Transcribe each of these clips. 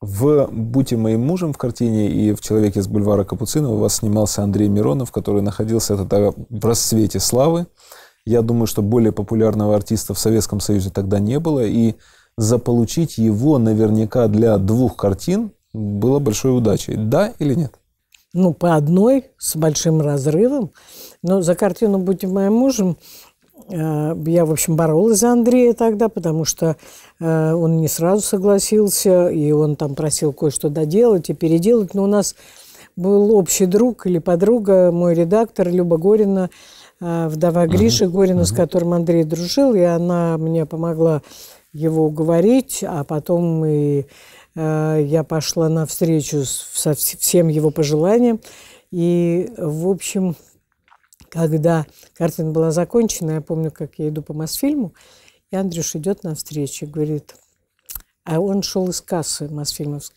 В «Будьте моим мужем» в картине и в «Человеке с бульвара Капуцинова» у вас снимался Андрей Миронов, который находился тогда в расцвете славы. Я думаю, что более популярного артиста в Советском Союзе тогда не было, и заполучить его наверняка для двух картин было большой удачей. Да или нет? Ну, по одной, с большим разрывом. Но за картину «Будьте моим мужем» Э, я, в общем, боролась за Андрея тогда, потому что э, он не сразу согласился, и он там просил кое-что доделать и переделать. Но у нас был общий друг или подруга, мой редактор Люба Горина, э, вдова Гриши uh-huh. Горина, uh-huh. с которым Андрей дружил, и она мне помогла его уговорить, а потом и э, я пошла на встречу со всем его пожеланием. И, в общем, когда картина была закончена, я помню, как я иду по Мосфильму, и Андрюш идет навстречу и говорит, а он шел из кассы Мосфильмовской.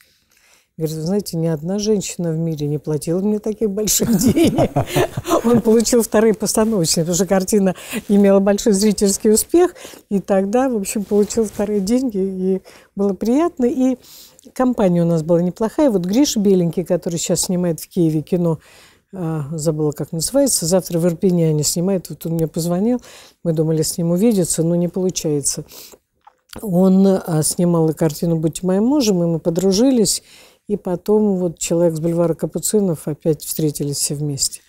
Говорит, вы знаете, ни одна женщина в мире не платила мне таких больших денег. Он получил вторые постановочные, потому что картина имела большой зрительский успех. И тогда, в общем, получил вторые деньги, и было приятно. И компания у нас была неплохая. Вот Гриш Беленький, который сейчас снимает в Киеве кино, а, забыла, как называется. Завтра в Ирпене они снимают. Вот он мне позвонил. Мы думали с ним увидеться, но не получается. Он а, снимал и картину «Будьте моим мужем», и мы подружились. И потом вот человек с бульвара Капуцинов опять встретились все вместе.